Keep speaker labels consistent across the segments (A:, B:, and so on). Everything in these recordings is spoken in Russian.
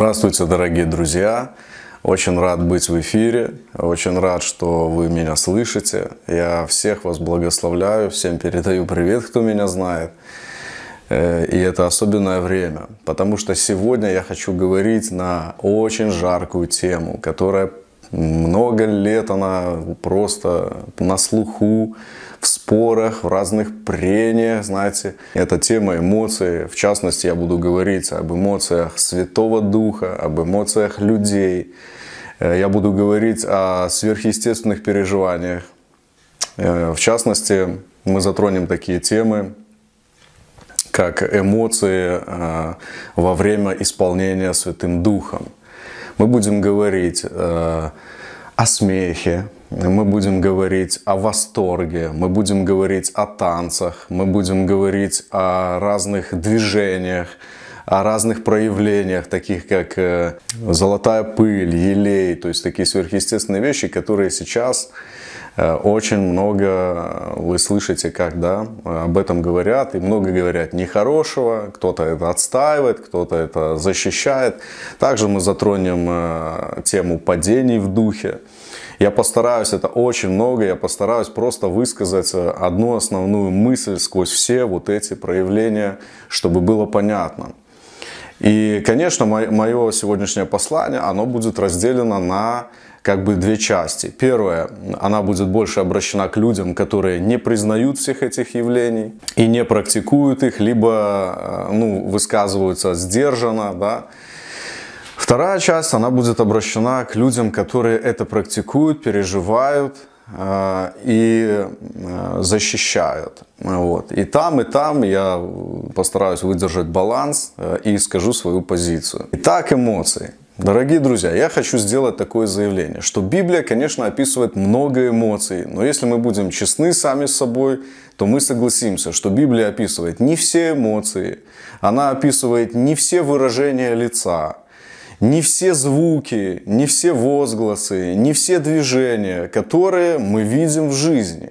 A: Здравствуйте, дорогие друзья! Очень рад быть в эфире, очень рад, что вы меня слышите. Я всех вас благословляю, всем передаю привет, кто меня знает. Э, и это особенное время, потому что сегодня я хочу говорить на очень жаркую тему, которая много лет она просто на слуху, в спорах, в разных прениях, знаете. Это тема эмоций. В частности, я буду говорить об эмоциях Святого Духа, об эмоциях людей. Э, я буду говорить о сверхъестественных переживаниях. Э, в частности, мы затронем такие темы, как эмоции э, во время исполнения Святым Духом. Мы будем говорить о смехе, мы будем говорить о восторге, мы будем говорить о танцах, мы будем говорить о разных движениях, о разных проявлениях, таких как э, золотая пыль, елей, то есть такие сверхъестественные вещи, которые сейчас э, очень много э, вы слышите, как да, об этом говорят, и много говорят нехорошего, кто-то это отстаивает, кто-то это защищает. Также мы затронем тему падений в духе, я постараюсь, это очень много, я постараюсь просто высказать э, одну основную мысль сквозь все вот эти проявления, чтобы было понятно. И, конечно, мое сегодняшнее послание, оно будет разделено на как бы две части. Первое, она будет больше обращена к людям, которые не признают всех этих явлений и не практикуют их, либо э, ну, высказываются сдержанно, да, Вторая часть, она будет обращена к людям, которые это практикуют, переживают э, и э, защищают. Вот. И там, и там я постараюсь выдержать баланс э, и скажу свою позицию. Итак, эмоции. Дорогие друзья, я хочу сделать такое заявление, что Библия, конечно, описывает много эмоций, но если мы будем честны сами с собой, то мы согласимся, что Библия описывает не все эмоции, она описывает не все выражения лица, не все звуки, не все возгласы, не все движения, которые мы видим в жизни.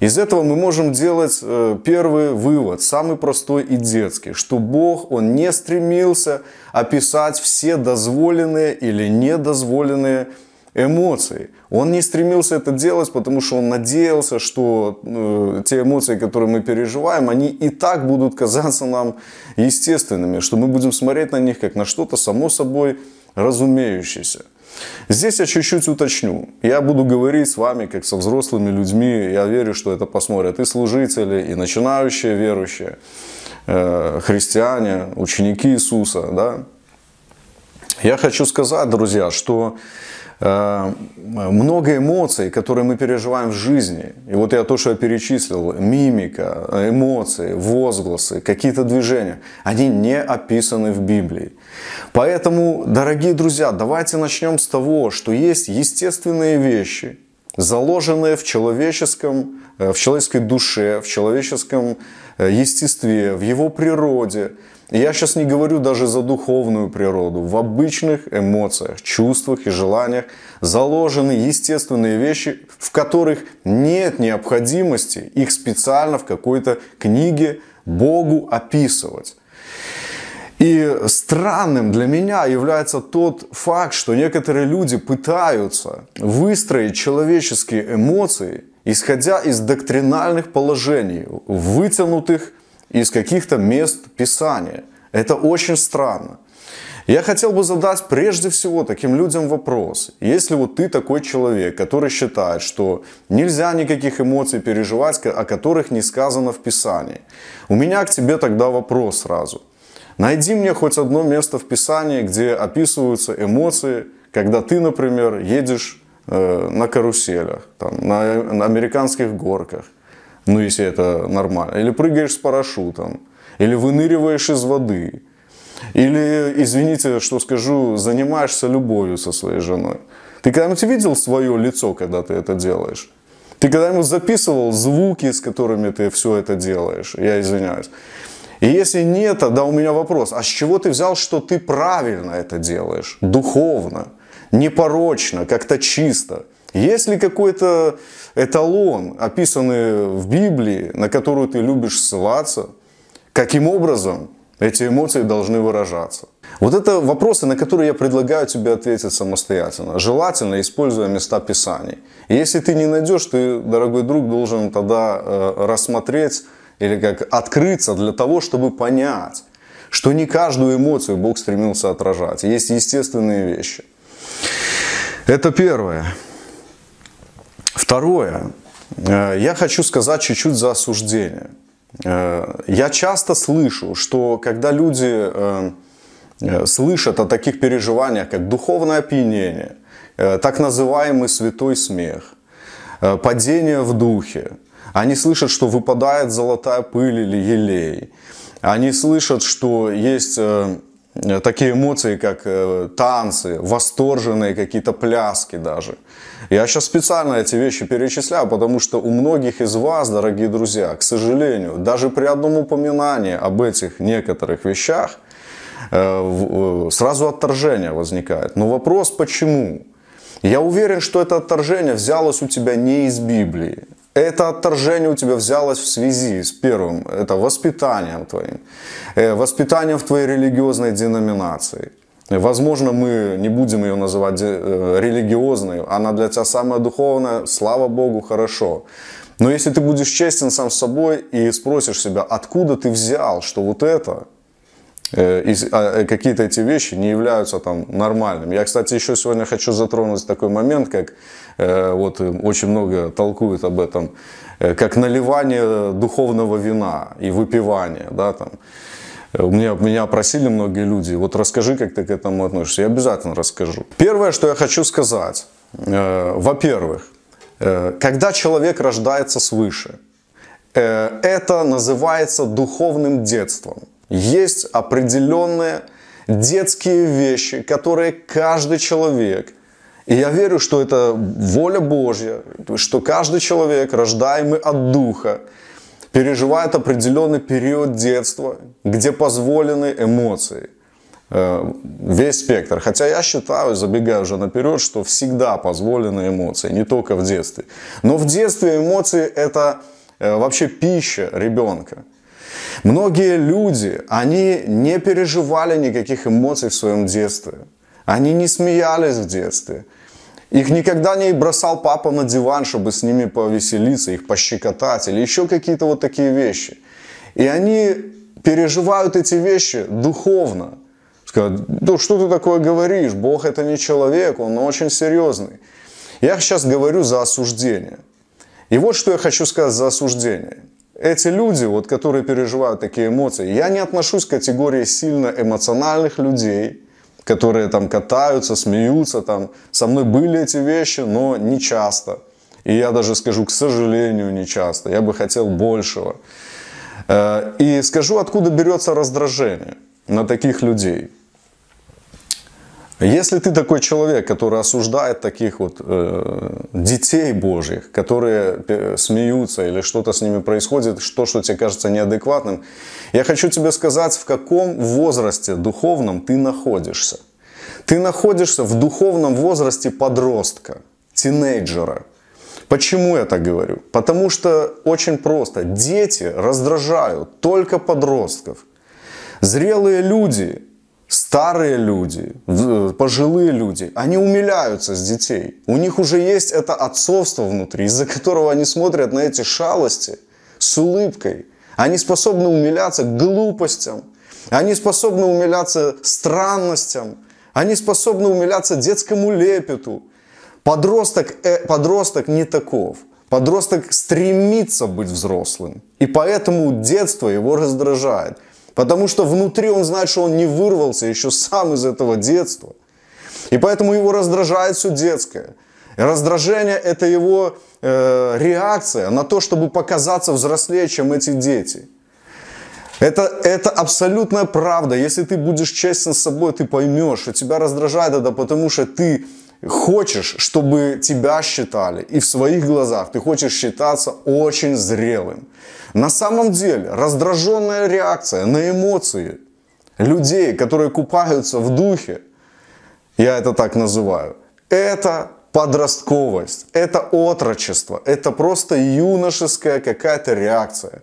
A: Из этого мы можем делать э, первый вывод, самый простой и детский, что Бог, Он не стремился описать все дозволенные или недозволенные Эмоции. Он не стремился это делать, потому что он надеялся, что э, те эмоции, которые мы переживаем, они и так будут казаться нам естественными, что мы будем смотреть на них как на что-то само собой разумеющееся. Здесь я чуть-чуть уточню. Я буду говорить с вами, как со взрослыми людьми. Я верю, что это посмотрят и служители, и начинающие верующие, э, христиане, ученики Иисуса. Да? Я хочу сказать, друзья, что Э, много эмоций, которые мы переживаем в жизни. И вот я то, что я перечислил, мимика, эмоции, возгласы, какие-то движения, они не описаны в Библии. Поэтому, дорогие друзья, давайте начнем с того, что есть естественные вещи, заложенные в человеческом, э, в человеческой душе, в человеческом э, естестве, в его природе – я сейчас не говорю даже за духовную природу. В обычных эмоциях, чувствах и желаниях заложены естественные вещи, в которых нет необходимости их специально в какой-то книге Богу описывать. И странным для меня является тот факт, что некоторые люди пытаются выстроить человеческие эмоции, исходя из доктринальных положений, вытянутых из каких-то мест Писания. Это очень странно. Я хотел бы задать прежде всего таким людям вопрос. Если вот ты такой человек, который считает, что нельзя никаких эмоций переживать, о которых не сказано в Писании, у меня к тебе тогда вопрос сразу. Найди мне хоть одно место в Писании, где описываются эмоции, когда ты, например, едешь э, на каруселях, там, на э, американских горках – ну если это нормально, или прыгаешь с парашютом, или выныриваешь из воды, или, извините, что скажу, занимаешься любовью со своей женой. Ты когда-нибудь видел свое лицо, когда ты это делаешь? Ты когда-нибудь записывал звуки, с которыми ты все это делаешь? Я извиняюсь. И если нет, тогда у меня вопрос, а с чего ты взял, что ты правильно это делаешь? Духовно, непорочно, как-то чисто. Есть ли какой-то эталон, описанный в Библии, на которую ты любишь ссылаться? Каким образом эти эмоции должны выражаться? Вот это вопросы, на которые я предлагаю тебе ответить самостоятельно. Желательно, используя места Писаний. И если ты не найдешь, ты, дорогой друг, должен тогда э, рассмотреть или как открыться для того, чтобы понять, что не каждую эмоцию Бог стремился отражать. Есть естественные вещи. Это первое. Второе. Э, я хочу сказать чуть-чуть за осуждение. Э, я часто слышу, что когда люди э, слышат о таких переживаниях, как духовное опьянение, так называемый святой смех, падение в духе, они слышат, что выпадает золотая пыль или елей, они слышат, что есть такие эмоции, как танцы, восторженные какие-то пляски даже – я сейчас специально эти вещи перечисляю, потому что у многих из вас, дорогие друзья, к сожалению, даже при одном упоминании об этих некоторых вещах э, э, сразу отторжение возникает. Но вопрос почему? Я уверен, что это отторжение взялось у тебя не из Библии. Это отторжение у тебя взялось в связи с первым, это воспитанием твоим, э, воспитанием в твоей религиозной деноминации. Э, возможно, мы не будем ее называть э, религиозной. Она для тебя самая духовная, слава Богу, хорошо. Но если ты будешь честен сам с собой и спросишь себя, откуда ты взял, что вот это, э, а, какие-то эти вещи не являются там нормальным. Я, кстати, еще сегодня хочу затронуть такой момент, как вот очень много толкуют об этом, как наливание духовного вина и выпивание, да, там. Меня, меня просили многие люди, вот расскажи, как ты к этому относишься. Я обязательно расскажу. Первое, что я хочу сказать. Э, во-первых, э, когда человек рождается свыше, э, это называется духовным детством. Есть определенные детские вещи, которые каждый человек – и я верю, что это воля Божья, что каждый человек, рождаемый от Духа, переживает определенный период детства, где позволены эмоции. Э, весь спектр. Хотя я считаю, забегая уже наперед, что всегда позволены эмоции, не только в детстве. Но в детстве эмоции это э, вообще пища ребенка. Многие люди, они не переживали никаких эмоций в своем детстве. Они не смеялись в детстве. Их никогда не бросал папа на диван, чтобы с ними повеселиться, их пощекотать или еще какие-то вот такие вещи. И они переживают эти вещи духовно. Сказать, ну что ты такое говоришь? Бог это не человек, он очень серьезный. Я сейчас говорю за осуждение. И вот что я хочу сказать за осуждение. Эти люди, вот, которые переживают такие эмоции, я не отношусь к категории сильно эмоциональных людей, которые там катаются, смеются там. Со мной были эти вещи, но не часто. И я даже скажу, к сожалению, не часто. Я бы хотел большего. Э, и скажу, откуда берется раздражение на таких людей. Если ты такой человек, который осуждает таких вот э, детей Божьих, которые э, смеются или что-то с ними происходит, что, что тебе кажется неадекватным, я хочу тебе сказать, в каком возрасте духовном ты находишься. Ты находишься в духовном возрасте подростка, тинейджера. Почему я так говорю? Потому что очень просто. Дети раздражают только подростков. Зрелые люди Старые люди, э, пожилые люди, они умиляются с детей. У них уже есть это отцовство внутри, из-за которого они смотрят на эти шалости с улыбкой. Они способны умиляться глупостям. Они способны умиляться странностям. Они способны умиляться детскому лепету. Подросток, э, подросток не таков. Подросток стремится быть взрослым. И поэтому детство его раздражает. Потому что внутри он знает, что он не вырвался еще сам из этого детства. И поэтому его раздражает все детское. раздражение – это его э, реакция на то, чтобы показаться взрослее, чем эти дети. Это, это абсолютная правда. Если ты будешь честен с собой, ты поймешь, что тебя раздражает это, потому что ты хочешь, чтобы тебя считали, и в своих глазах ты хочешь считаться очень зрелым. На самом деле раздраженная реакция на эмоции людей, которые купаются в духе, я это так называю, это подростковость, это отрочество, это просто юношеская какая-то реакция.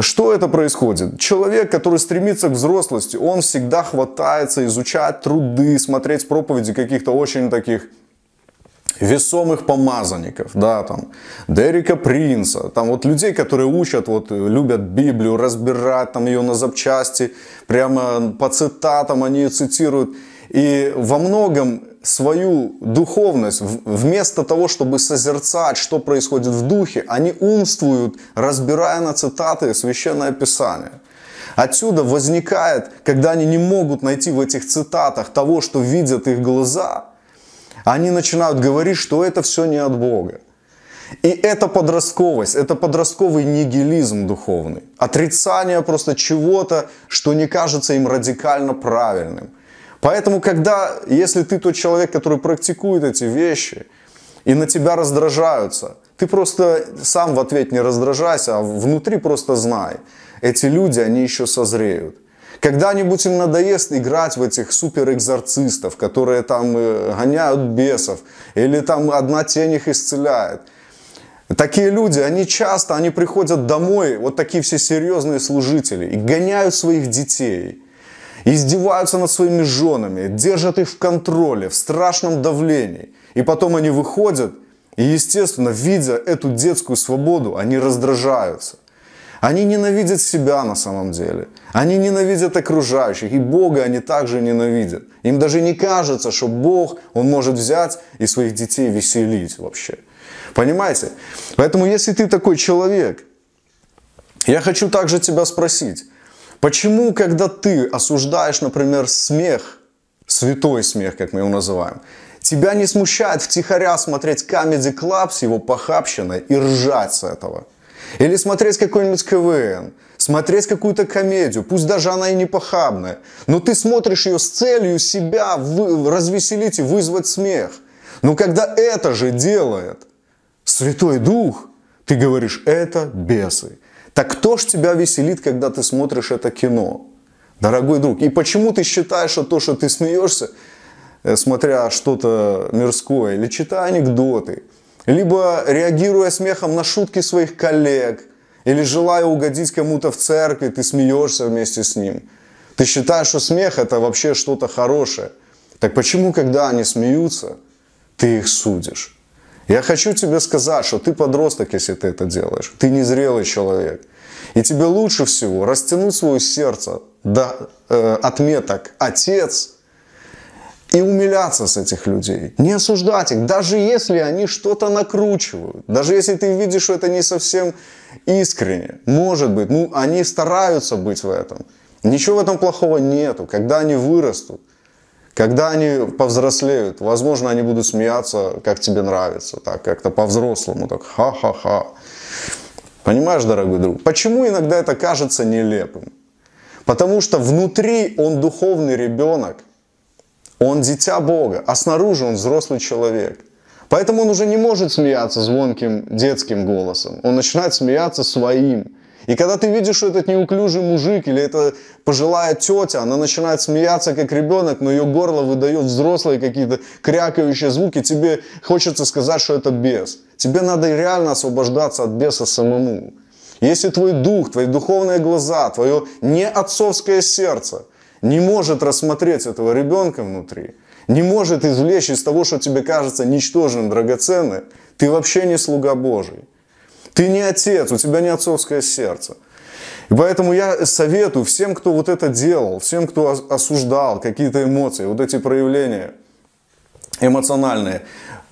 A: Что это происходит? Человек, который стремится к взрослости, он всегда хватается изучать труды, смотреть проповеди каких-то очень таких весомых помазанников, да, там, Дерека Принца, там вот людей, которые учат, вот, любят Библию, разбирать там ее на запчасти, прямо по цитатам они ее цитируют. И во многом свою духовность, вместо того, чтобы созерцать, что происходит в духе, они умствуют, разбирая на цитаты Священное Писание. Отсюда возникает, когда они не могут найти в этих цитатах того, что видят их глаза, они начинают говорить, что это все не от Бога. И это подростковость, это подростковый нигилизм духовный. Отрицание просто чего-то, что не кажется им радикально правильным. Поэтому, когда, если ты тот человек, который практикует эти вещи, и на тебя раздражаются, ты просто сам в ответ не раздражайся, а внутри просто знай. Эти люди, они еще созреют. Когда-нибудь им надоест играть в этих суперэкзорцистов, которые там э, гоняют бесов, или там одна тень их исцеляет. Такие люди, они часто, они приходят домой, вот такие все серьезные служители, и гоняют своих детей – издеваются над своими женами, держат их в контроле, в страшном давлении. И потом они выходят, и, естественно, видя эту детскую свободу, они раздражаются. Они ненавидят себя на самом деле. Они ненавидят окружающих. И Бога они также ненавидят. Им даже не кажется, что Бог, Он может взять и своих детей веселить вообще. Понимаете? Поэтому если ты такой человек, я хочу также тебя спросить, Почему, когда ты осуждаешь, например, смех, святой смех, как мы его называем, тебя не смущает втихаря смотреть Comedy Club с его похабщиной и ржать с этого? Или смотреть какой-нибудь КВН, смотреть какую-то комедию, пусть даже она и не похабная, но ты смотришь ее с целью себя вы, развеселить и вызвать смех. Но когда это же делает Святой Дух, ты говоришь, это бесы. Так кто ж тебя веселит, когда ты смотришь это кино, дорогой друг? И почему ты считаешь, что то, что ты смеешься, э, смотря что-то мирское, или читая анекдоты, либо реагируя смехом на шутки своих коллег, или желая угодить кому-то в церкви, ты смеешься вместе с ним. Ты считаешь, что смех это вообще что-то хорошее. Так почему, когда они смеются, ты их судишь? Я хочу тебе сказать, что ты подросток, если ты это делаешь. Ты незрелый человек. И тебе лучше всего растянуть свое сердце до э, отметок «отец» и умиляться с этих людей, не осуждать их, даже если они что-то накручивают, даже если ты видишь, что это не совсем искренне, может быть, ну, они стараются быть в этом. Ничего в этом плохого нету, когда они вырастут. Когда они повзрослеют, возможно, они будут смеяться, как тебе нравится, так как-то по-взрослому, так ха-ха-ха. Понимаешь, дорогой друг, почему иногда это кажется нелепым? Потому что внутри он духовный ребенок, он дитя Бога, а снаружи он взрослый человек. Поэтому он уже не может смеяться звонким детским голосом. Он начинает смеяться своим. И когда ты видишь, что этот неуклюжий мужик или это пожилая тетя, она начинает смеяться как ребенок, но ее горло выдает взрослые какие-то крякающие звуки, тебе хочется сказать, что это бес. Тебе надо реально освобождаться от беса самому. Если твой дух, твои духовные глаза, твое не отцовское сердце не может рассмотреть этого ребенка внутри, не может извлечь из того, что тебе кажется ничтожным, драгоценным, ты вообще не слуга Божий. Ты не отец, у тебя не отцовское сердце. И поэтому я советую всем, кто вот это делал, всем, кто осуждал какие-то эмоции, вот эти проявления эмоциональные,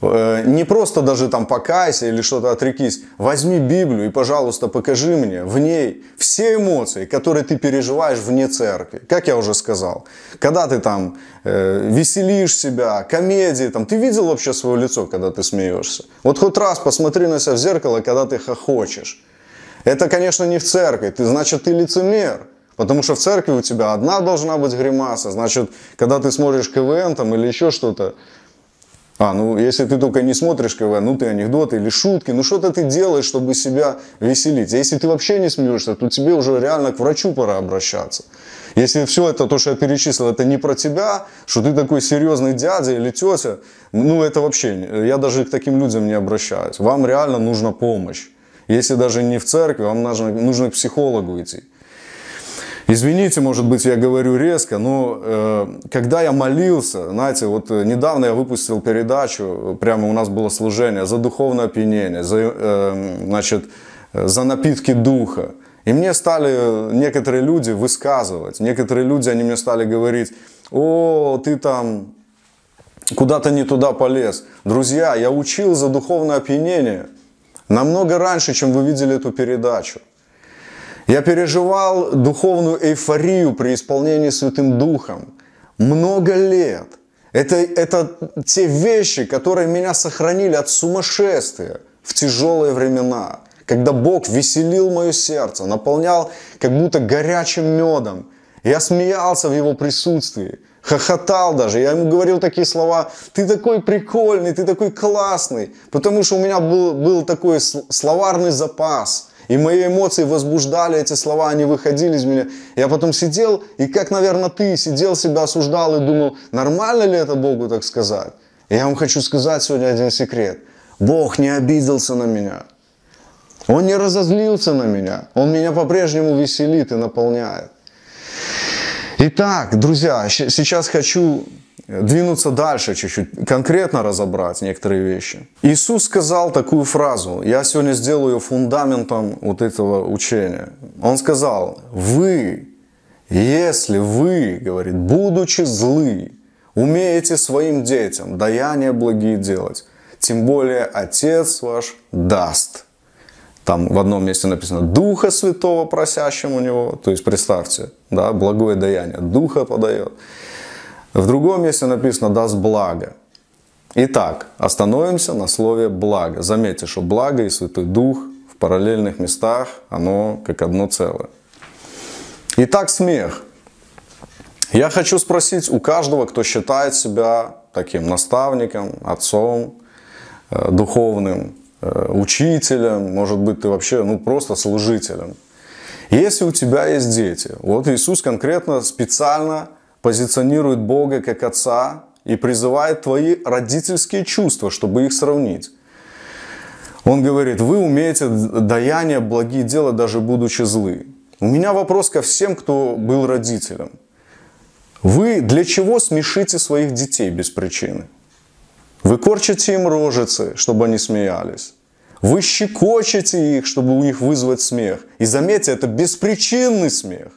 A: Э, не просто даже там покайся или что-то отрекись, возьми Библию и, пожалуйста, покажи мне в ней все эмоции, которые ты переживаешь вне церкви. Как я уже сказал, когда ты там э, веселишь себя, комедии, там, ты видел вообще свое лицо, когда ты смеешься? Вот хоть раз посмотри на себя в зеркало, когда ты хохочешь. Это, конечно, не в церкви, ты, значит, ты лицемер. Потому что в церкви у тебя одна должна быть гримаса, значит, когда ты смотришь КВН там или еще что-то, а, ну если ты только не смотришь КВН, ну ты анекдоты или шутки, ну что-то ты делаешь, чтобы себя веселить. А если ты вообще не смеешься, то тебе уже реально к врачу пора обращаться. Если все это, то, что я перечислил, это не про тебя, что ты такой серьезный дядя или тетя, ну это вообще, я даже к таким людям не обращаюсь. Вам реально нужна помощь. Если даже не в церкви, вам нужно, нужно к психологу идти. Извините, может быть, я говорю резко, но э, когда я молился, знаете, вот э, недавно я выпустил передачу, прямо у нас было служение за духовное опьянение, за, э, значит, за напитки духа. И мне стали э, некоторые люди высказывать, некоторые люди, они мне стали говорить, о, ты там куда-то не туда полез. Друзья, я учил за духовное опьянение намного раньше, чем вы видели эту передачу. Я переживал духовную эйфорию при исполнении Святым Духом. Много лет. Это, это те вещи, которые меня сохранили от сумасшествия в тяжелые времена, когда Бог веселил мое сердце, наполнял как будто горячим медом. Я смеялся в Его присутствии, хохотал даже. Я ему говорил такие слова, ты такой прикольный, ты такой классный, потому что у меня был, был такой словарный запас – и мои эмоции возбуждали эти слова, они выходили из меня. Я потом сидел, и как, наверное, ты сидел, себя осуждал и думал, нормально ли это Богу так сказать? я вам хочу сказать сегодня один секрет. Бог не обиделся на меня. Он не разозлился на меня. Он меня по-прежнему веселит и наполняет. Итак, друзья, сейчас хочу двинуться дальше чуть-чуть, конкретно разобрать некоторые вещи. Иисус сказал такую фразу, я сегодня сделаю фундаментом вот этого учения. Он сказал, вы, если вы, говорит, будучи злы, умеете своим детям даяния благие делать, тем более Отец ваш даст. Там в одном месте написано «Духа Святого просящим у него». То есть представьте, да, благое даяние. Духа подает. В другом месте написано «даст благо». Итак, остановимся на слове «благо». Заметьте, что «благо» и «святой дух» в параллельных местах, оно как одно целое. Итак, смех. Я хочу спросить у каждого, кто считает себя таким наставником, отцом, э, духовным, э, учителем, может быть, ты вообще, ну, просто служителем. Если у тебя есть дети, вот Иисус конкретно специально позиционирует Бога как Отца и призывает твои родительские чувства, чтобы их сравнить. Он говорит, вы умеете даяние, благие дела, даже будучи злы. У меня вопрос ко всем, кто был родителем. Вы для чего смешите своих детей без причины? Вы корчите им рожицы, чтобы они смеялись. Вы щекочете их, чтобы у них вызвать смех. И заметьте, это беспричинный смех.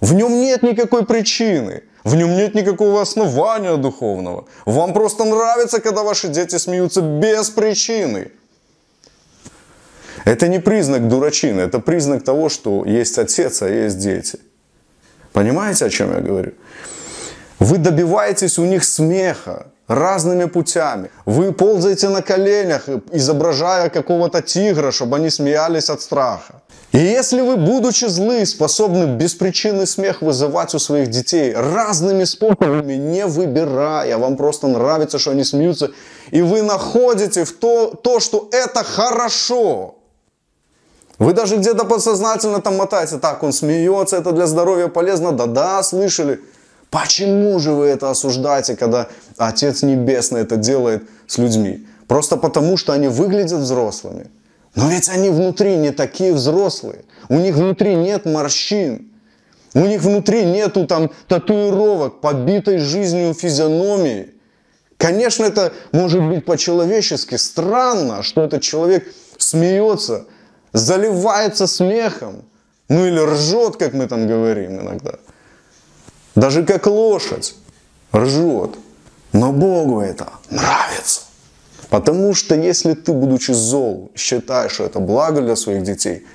A: В нем нет никакой причины. В нем нет никакого основания духовного. Вам просто нравится, когда ваши дети смеются без причины. Это не признак дурачины, это признак того, что есть отец, а есть дети. Понимаете, о чем я говорю? Вы добиваетесь у них смеха разными путями. Вы ползаете на коленях, изображая какого-то тигра, чтобы они смеялись от страха. И если вы, будучи злы, способны без причины смех вызывать у своих детей разными способами, не выбирая, вам просто нравится, что они смеются, и вы находите в то, то что это хорошо. Вы даже где-то подсознательно там мотаете, так, он смеется, это для здоровья полезно, да-да, слышали. Почему же вы это осуждаете, когда Отец Небесный это делает с людьми? Просто потому, что они выглядят взрослыми – но ведь они внутри не такие взрослые. У них внутри нет морщин. У них внутри нету там татуировок, побитой жизнью физиономии. Конечно, это может быть по-человечески странно, что этот человек смеется, заливается смехом, ну или ржет, как мы там говорим иногда. Даже как лошадь ржет. Но Богу это нравится. Потому что если ты, будучи зол, считаешь, что это благо для своих детей,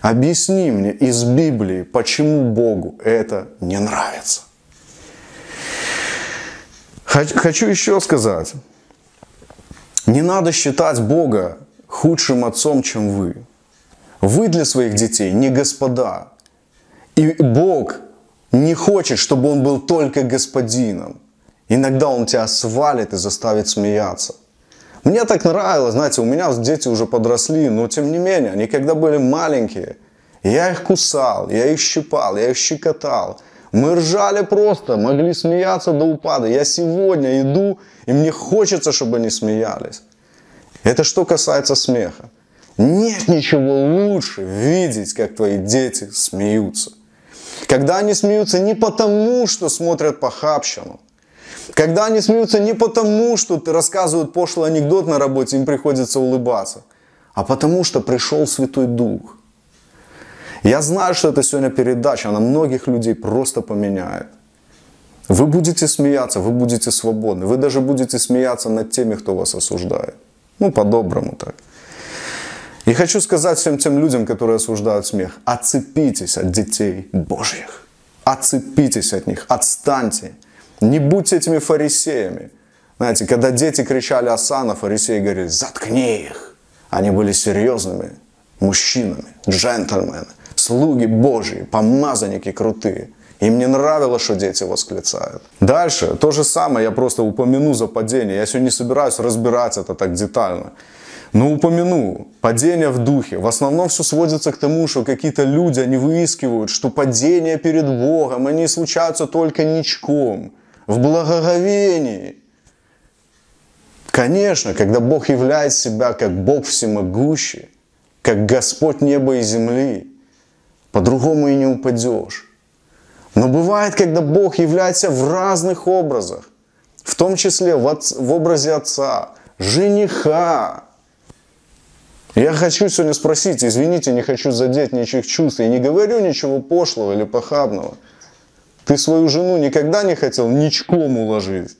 A: объясни мне из Библии, почему Богу это не нравится. Хочу еще сказать, не надо считать Бога худшим отцом, чем вы. Вы для своих детей не господа. И Бог не хочет, чтобы он был только господином. Иногда он тебя свалит и заставит смеяться – мне так нравилось, знаете, у меня дети уже подросли, но тем не менее, они когда были маленькие, я их кусал, я их щипал, я их щекотал. Мы ржали просто, могли смеяться до упада. Я сегодня иду, и мне хочется, чтобы они смеялись. Это что касается смеха. Нет ничего лучше видеть, как твои дети смеются. Когда они смеются не потому, что смотрят похабщину, когда они смеются не потому, что ты рассказывают пошлый анекдот на работе, им приходится улыбаться, а потому что пришел Святой Дух. Я знаю, что это сегодня передача, она многих людей просто поменяет. Вы будете смеяться, вы будете свободны. Вы даже будете смеяться над теми, кто вас осуждает. Ну, по-доброму так. И хочу сказать всем тем людям, которые осуждают смех, отцепитесь от детей Божьих. Отцепитесь от них, отстаньте. Не будьте этими фарисеями. Знаете, когда дети кричали Асана, фарисеи говорили, заткни их. Они были серьезными мужчинами, джентльмены, слуги Божьи, помазанники крутые. Им не нравилось, что дети восклицают. Дальше, то же самое, я просто упомяну за падение. Я сегодня не собираюсь разбирать это так детально. Но упомяну, падение в духе. В основном все сводится к тому, что какие-то люди, они выискивают, что падение перед Богом, они случаются только ничком в благоговении. Конечно, когда Бог являет себя как Бог всемогущий, как Господь неба и земли, по-другому и не упадешь. Но бывает, когда Бог является в разных образах, в том числе в, отц, в образе отца, жениха. Я хочу сегодня спросить, извините, не хочу задеть ничьих чувств, я не говорю ничего пошлого или похабного – ты свою жену никогда не хотел ничком уложить?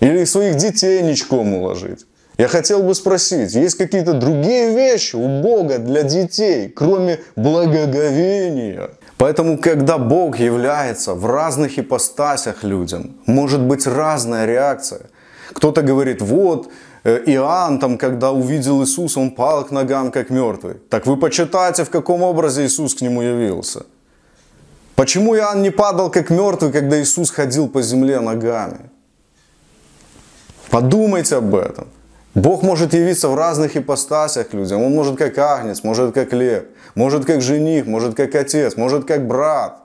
A: Или своих детей ничком уложить? Я хотел бы спросить, есть какие-то другие вещи у Бога для детей, кроме благоговения? Поэтому, когда Бог является в разных ипостасях людям, может быть разная реакция. Кто-то говорит, вот, э, Иоанн, там, когда увидел Иисуса, он пал к ногам, как мертвый. Так вы почитайте, в каком образе Иисус к нему явился. Почему Иоанн не падал как мертвый, когда Иисус ходил по земле ногами? Подумайте об этом. Бог может явиться в разных ипостасях людям. Он может как агнец, может как лев, может как жених, может как отец, может как брат.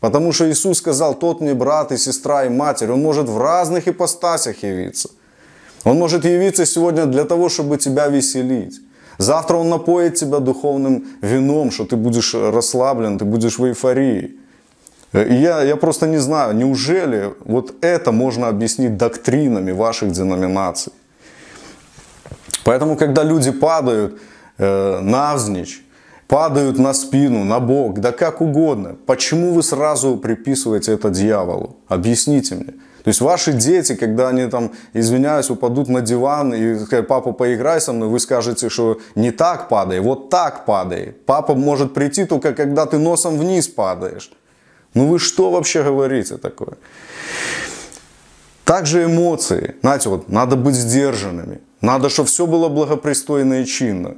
A: Потому что Иисус сказал, тот мне брат и сестра и матерь. Он может в разных ипостасях явиться. Он может явиться сегодня для того, чтобы тебя веселить. Завтра он напоит тебя духовным вином, что ты будешь расслаблен, ты будешь в эйфории. Э, и я, я просто не знаю, неужели вот это можно объяснить доктринами ваших деноминаций? Поэтому, когда люди падают э, навзничь, падают на спину, на бок, да как угодно, почему вы сразу приписываете это дьяволу? Объясните мне. То есть ваши дети, когда они там, извиняюсь, упадут на диван и скажут, папа, поиграй со мной, вы скажете, что не так падай, вот так падай. Папа может прийти только, когда ты носом вниз падаешь. Ну вы что вообще говорите такое? Также эмоции. Знаете, вот надо быть сдержанными. Надо, чтобы все было благопристойно и чинно.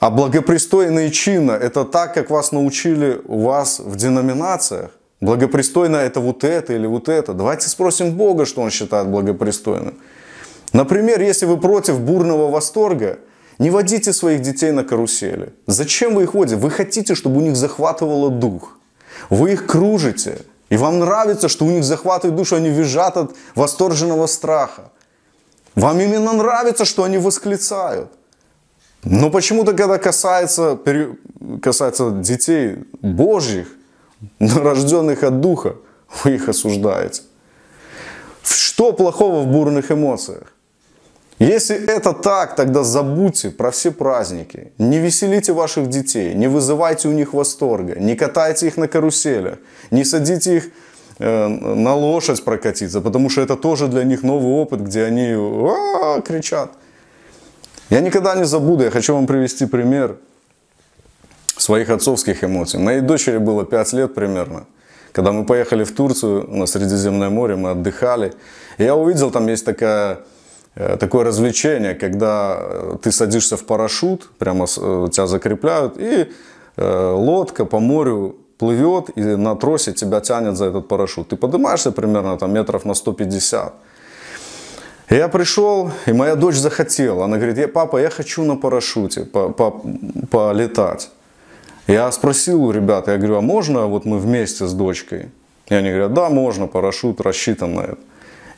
A: А благопристойно и чинно – это так, как вас научили у вас в деноминациях. Благопристойно это вот это или вот это. Давайте спросим Бога, что Он считает благопристойным. Например, если вы против бурного восторга, не водите своих детей на карусели. Зачем вы их водите? Вы хотите, чтобы у них захватывало дух. Вы их кружите. И вам нравится, что у них захватывает душу, они визжат от восторженного страха. Вам именно нравится, что они восклицают. Но почему-то, когда касается, касается детей Божьих, но рожденных от духа вы их осуждаете. Что плохого в бурных эмоциях? Если это так, тогда забудьте про все праздники. Не веселите ваших детей, не вызывайте у них восторга, не катайте их на каруселях, не садите их э, на лошадь прокатиться, потому что это тоже для них новый опыт, где они а, кричат. Я никогда не забуду, я хочу вам привести пример своих отцовских эмоций. Моей дочери было 5 лет примерно. Когда мы поехали в Турцию, на Средиземное море, мы отдыхали. И я увидел, там есть такая, э, такое развлечение, когда э, ты садишься в парашют, прямо э, тебя закрепляют, и лодка по морю плывет, и на тросе тебя тянет за этот парашют. Ты поднимаешься примерно там, метров на 150. И я пришел, и моя дочь захотела. Она говорит, я, папа, я хочу на парашюте по, по, полетать. Я спросил у ребят, я говорю, а можно вот мы вместе с дочкой? И они говорят, да, можно, парашют рассчитан на это.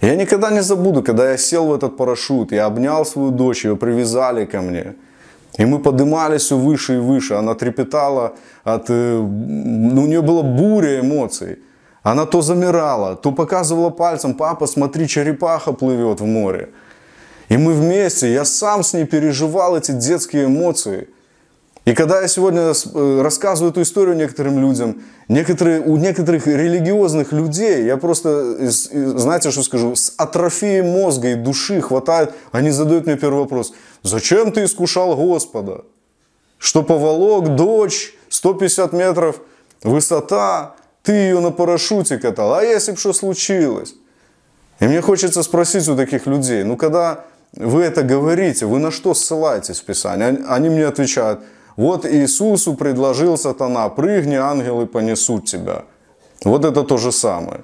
A: Я никогда не забуду, когда я сел в этот парашют, я обнял свою дочь, ее привязали ко мне. И мы поднимались все выше и выше. Она трепетала от... Э, ну, у нее была буря эмоций. Она то замирала, то показывала пальцем, папа, смотри, черепаха плывет в море. И мы вместе, я сам с ней переживал эти детские эмоции – и когда я сегодня э, рассказываю эту историю некоторым людям, некоторые, у некоторых религиозных людей, я просто, знаете, что скажу, с атрофией мозга и души хватает, они задают мне первый вопрос. Зачем ты искушал Господа? Что поволок, дочь, 150 метров высота, ты ее на парашюте катал, а если бы что случилось? И мне хочется спросить у таких людей, ну когда вы это говорите, вы на что ссылаетесь в Писании? Они мне отвечают – вот Иисусу предложил сатана, прыгни, ангелы понесут тебя. Вот это то же самое.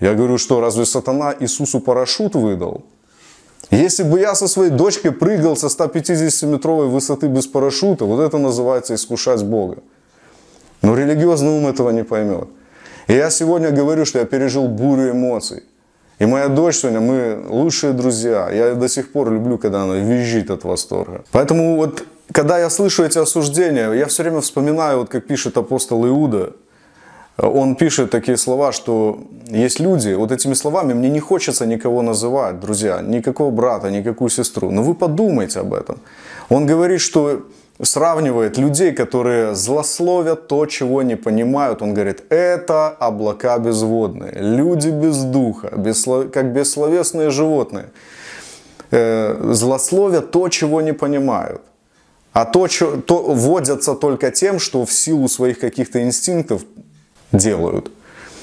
A: Я говорю, что разве сатана Иисусу парашют выдал? Если бы я со своей дочкой прыгал со 150-метровой высоты без парашюта, вот это называется искушать Бога. Но религиозный ум этого не поймет. И я сегодня говорю, что я пережил бурю эмоций. И моя дочь сегодня, мы лучшие друзья. Я до сих пор люблю, когда она визжит от восторга. Поэтому вот когда я слышу эти осуждения, я все время вспоминаю, вот как пишет апостол Иуда, он пишет такие слова, что есть люди, вот этими словами мне не хочется никого называть, друзья, никакого брата, никакую сестру, но вы подумайте об этом. Он говорит, что сравнивает людей, которые злословят то, чего не понимают. Он говорит, это облака безводные, люди без духа, как бессловесные животные. Э, злословят то, чего не понимают. А то, что, то вводятся только тем, что в силу своих каких-то инстинктов делают.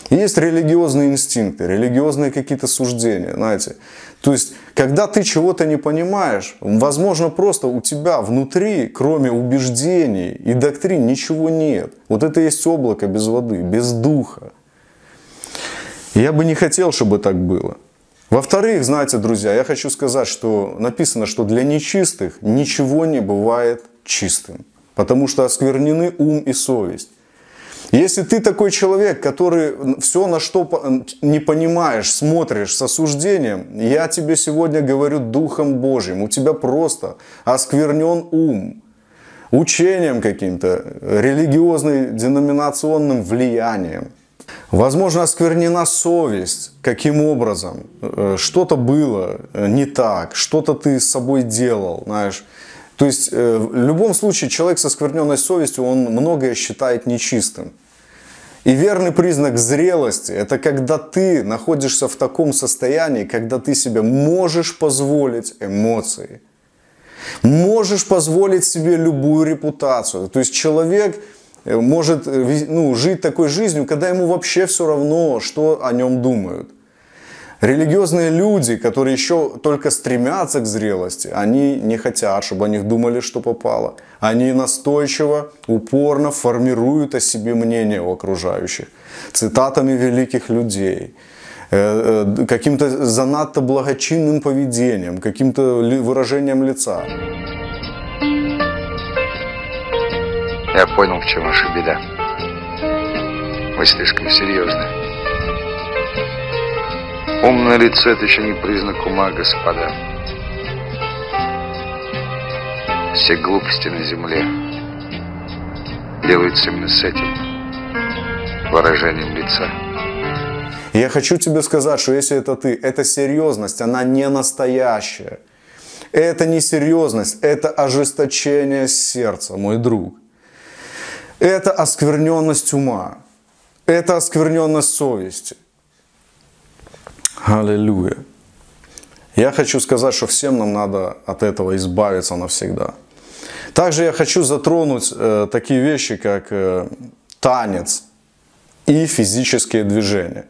A: есть религиозные инстинкты, религиозные какие-то суждения, знаете. То есть, когда ты чего-то не понимаешь, возможно, просто у тебя внутри, кроме убеждений и доктрин, ничего нет. Вот это есть облако без воды, без духа. Я бы не хотел, чтобы так было. Во-вторых, знаете, друзья, я хочу сказать, что написано, что для нечистых ничего не бывает чистым, потому что осквернены ум и совесть. Если ты такой человек, который все, на что не понимаешь, смотришь с осуждением, я тебе сегодня говорю Духом Божьим, у тебя просто осквернен ум учением каким-то, религиозным, деноминационным влиянием – Возможно, осквернена совесть. Каким образом? Э, что-то было э, не так, что-то ты с собой делал, знаешь. То есть, э, в любом случае, человек со скверненной совестью, он многое считает нечистым. И верный признак зрелости – это когда ты находишься в таком состоянии, когда ты себе можешь позволить эмоции. Можешь позволить себе любую репутацию. То есть человек Э, может э, ну, жить такой жизнью, когда ему вообще все равно, что о нем думают. Религиозные люди, которые еще только стремятся к зрелости, они не хотят, чтобы о них думали, что попало. Они настойчиво, упорно формируют о себе мнение у окружающих, цитатами великих людей, э, каким-то занадто благочинным поведением, каким-то выражением лица. Я понял, в чем ваша беда. Вы слишком серьезны. Умное лицо – это еще не признак ума, господа. Все глупости на земле делаются именно с этим выражением лица. Я хочу тебе сказать, что если это ты, это серьезность, она не настоящая. Это не серьезность, это ожесточение сердца, мой друг. Это оскверненность ума. Это оскверненность совести. Аллилуйя. Я хочу сказать, что всем нам надо от этого избавиться навсегда. Также я хочу затронуть э, такие вещи, как э, танец и физические движения.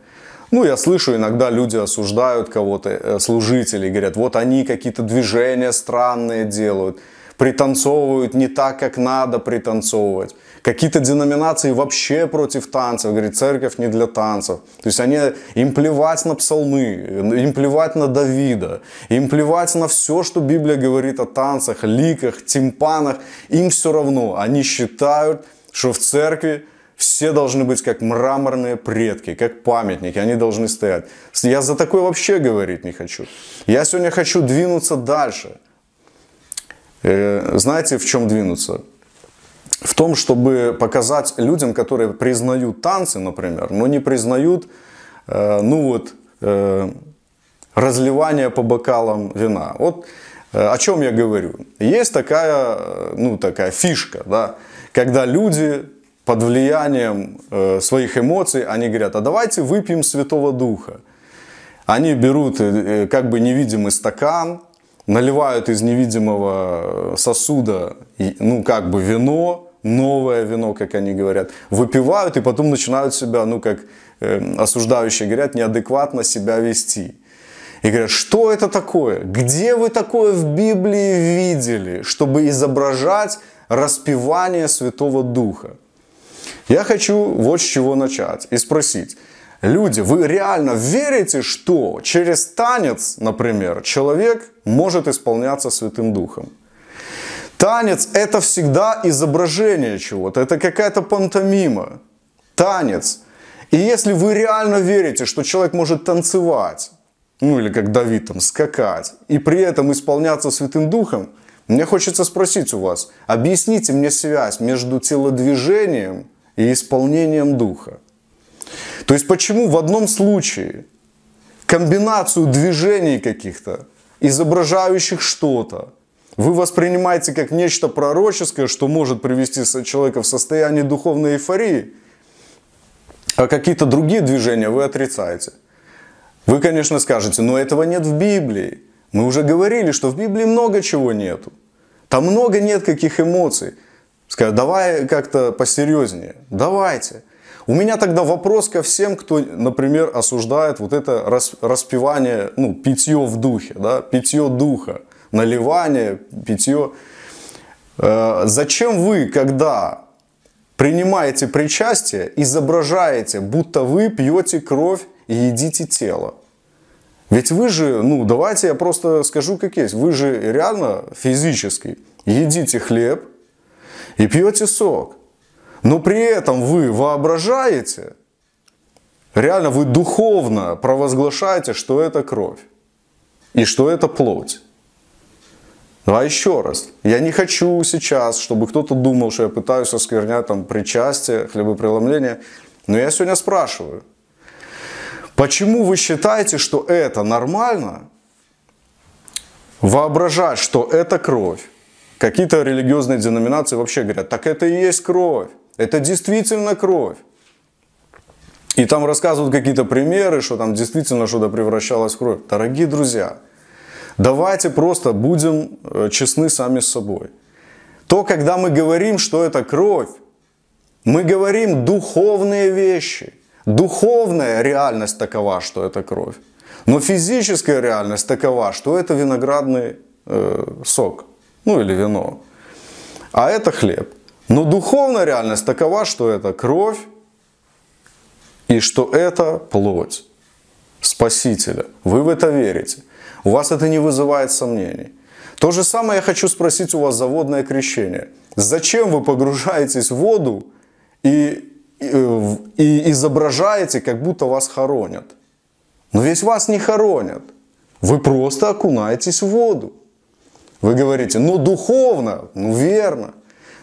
A: Ну, я слышу, иногда люди осуждают кого-то, э, служителей, говорят, вот они какие-то движения странные делают, пританцовывают не так, как надо пританцовывать. Какие-то деноминации вообще против танцев. Говорит, церковь не для танцев. То есть они, им плевать на псалмы, им плевать на Давида, им плевать на все, что Библия говорит о танцах, ликах, тимпанах. Им все равно. Они считают, что в церкви все должны быть как мраморные предки, как памятники, они должны стоять. Я за такое вообще говорить не хочу. Я сегодня хочу двинуться дальше. Э, знаете, в чем двинуться? в том, чтобы показать людям, которые признают танцы, например, но не признают, э, ну вот, э, разливание по бокалам вина. Вот э, о чем я говорю. Есть такая, э, ну, такая фишка, да, когда люди под влиянием э, своих эмоций, они говорят, а давайте выпьем Святого Духа. Они берут э, э как бы невидимый стакан, наливают из невидимого э, сосуда, ну, как бы вино, новое вино, как они говорят, выпивают и потом начинают себя, ну как э, осуждающие говорят, неадекватно себя вести. И говорят, что это такое? Где вы такое в Библии видели, чтобы изображать распивание Святого Духа? Я хочу вот с чего начать и спросить. Люди, вы реально верите, что через танец, например, человек может исполняться Святым Духом? Танец – это всегда изображение чего-то, это какая-то пантомима. Танец. И если вы реально верите, что человек может танцевать, ну или как Давид там, скакать, и при этом исполняться Святым Духом, мне хочется спросить у вас, объясните мне связь между телодвижением и исполнением Духа. То есть почему в одном случае комбинацию движений каких-то, изображающих что-то, вы воспринимаете как нечто пророческое, что может привести человека в состояние духовной эйфории, а какие-то другие движения вы отрицаете. Вы, конечно, скажете, но этого нет в Библии. Мы уже говорили, что в Библии много чего нету. Там много нет каких эмоций. Скажу, давай как-то посерьезнее. Давайте. У меня тогда вопрос ко всем, кто, например, осуждает вот это распивание, ну, питье в духе, да, питье духа наливание, питье. Э, зачем вы, когда принимаете причастие, изображаете, будто вы пьете кровь и едите тело? Ведь вы же, ну давайте я просто скажу как есть, вы же реально физически едите хлеб и пьете сок. Но при этом вы воображаете, реально вы духовно провозглашаете, что это кровь и что это плоть. Давай ну, еще раз. Я не хочу сейчас, чтобы кто-то думал, что я пытаюсь осквернять там причастие, хлебопреломление. Но я сегодня спрашиваю. Почему вы считаете, что это нормально? Воображать, что это кровь. Какие-то религиозные деноминации вообще говорят, так это и есть кровь. Это действительно кровь. И там рассказывают какие-то примеры, что там действительно что-то превращалось в кровь. Дорогие друзья, Давайте просто будем э, честны сами с собой. То, когда мы говорим, что это кровь, мы говорим духовные вещи. Духовная реальность такова, что это кровь. Но физическая реальность такова, что это виноградный э, сок, ну или вино. А это хлеб. Но духовная реальность такова, что это кровь и что это плоть Спасителя. Вы в это верите. У вас это не вызывает сомнений. То же самое я хочу спросить у вас за водное крещение. Зачем вы погружаетесь в воду и, и, э, и изображаете, как будто вас хоронят? Но весь вас не хоронят. Вы просто окунаетесь в воду. Вы говорите, ну духовно, ну верно.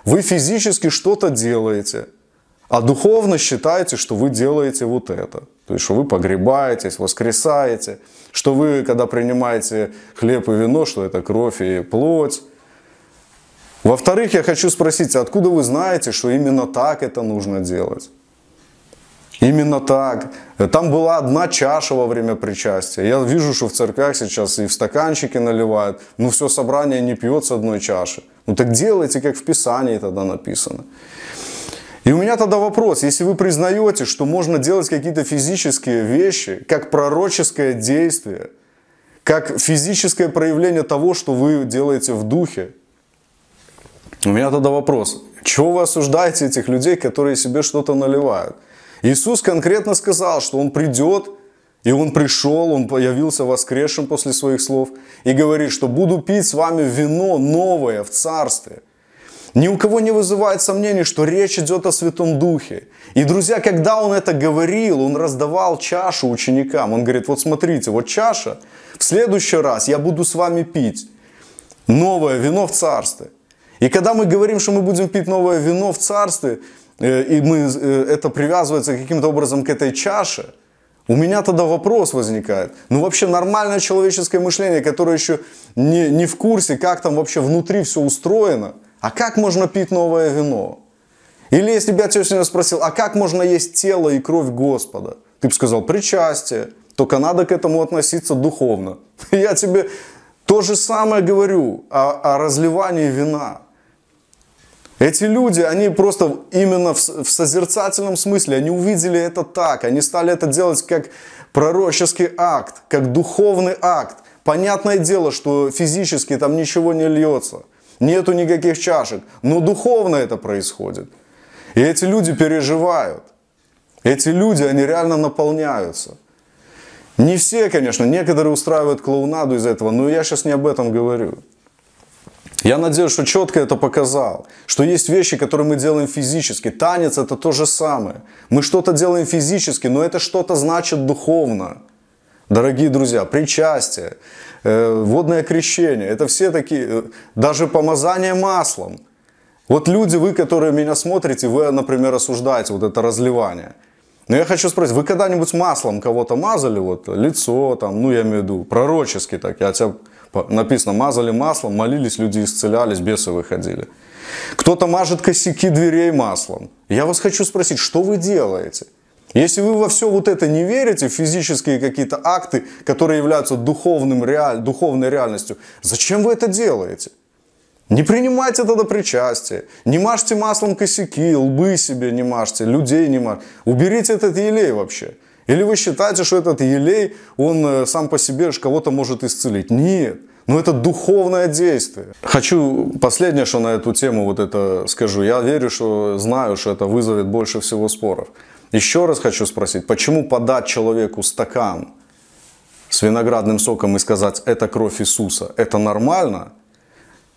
A: Вы физически что-то делаете, а духовно считаете, что вы делаете вот это. То есть, что вы погребаетесь, воскресаете, что вы, когда принимаете хлеб и вино, что это кровь и плоть. Во-вторых, я хочу спросить, откуда вы знаете, что именно так это нужно делать? Именно так. Там была одна чаша во время причастия. Я вижу, что в церквях сейчас и в стаканчики наливают, но все собрание не пьет с одной чаши. Ну так делайте, как в Писании тогда написано. И у меня тогда вопрос, если вы признаете, что можно делать какие-то физические вещи, как пророческое действие, как физическое проявление того, что вы делаете в духе, у меня тогда вопрос, чего вы осуждаете этих людей, которые себе что-то наливают? Иисус конкретно сказал, что Он придет, и Он пришел, Он появился воскресшим после своих слов, и говорит, что буду пить с вами вино новое в Царстве – ни у кого не вызывает сомнений, что речь идет о Святом Духе. И, друзья, когда он это говорил, он раздавал чашу ученикам. Он говорит, вот смотрите, вот чаша, в следующий раз я буду с вами пить новое вино в Царстве. И когда мы говорим, что мы будем пить новое вино в Царстве, э, и мы, э, это привязывается каким-то образом к этой чаше, у меня тогда вопрос возникает. Ну вообще нормальное человеческое мышление, которое еще не, не в курсе, как там вообще внутри все устроено – а как можно пить новое вино? Или если бы я тебя сегодня спросил, а как можно есть тело и кровь Господа? Ты бы сказал, причастие, только надо к этому относиться духовно. Я тебе то же самое говорю о, о разливании вина. Эти люди, они просто именно в, в созерцательном смысле, они увидели это так, они стали это делать как пророческий акт, как духовный акт. Понятное дело, что физически там ничего не льется нету никаких чашек, но духовно это происходит. И эти люди переживают. Эти люди, они реально наполняются. Не все, конечно, некоторые устраивают клоунаду из этого, но я сейчас не об этом говорю. Я надеюсь, что четко это показал, что есть вещи, которые мы делаем физически. Танец это то же самое. Мы что-то делаем физически, но это что-то значит духовно. Дорогие друзья, причастие, Э, водное крещение. Это все такие, э, даже помазание маслом. Вот люди, вы, которые меня смотрите, вы, например, осуждаете вот это разливание. Но я хочу спросить, вы когда-нибудь маслом кого-то мазали, вот лицо там, ну я имею в виду пророчески так, я тебя написано, мазали маслом, молились, люди исцелялись, бесы выходили. Кто-то мажет косяки дверей маслом. Я вас хочу спросить, что вы делаете? Если вы во все вот это не верите, физические какие-то акты, которые являются духовным, реаль, духовной реальностью, зачем вы это делаете? Не принимайте тогда причастие, не мажьте маслом косяки, лбы себе не мажьте, людей не мажьте. Уберите этот елей вообще. Или вы считаете, что этот елей, он э, сам по себе кого-то может исцелить? Нет. Но это духовное действие. Хочу последнее, что на эту тему вот это скажу. Я верю, что знаю, что это вызовет больше всего споров. Еще раз хочу спросить, почему подать человеку стакан с виноградным соком и сказать, это кровь Иисуса, это нормально?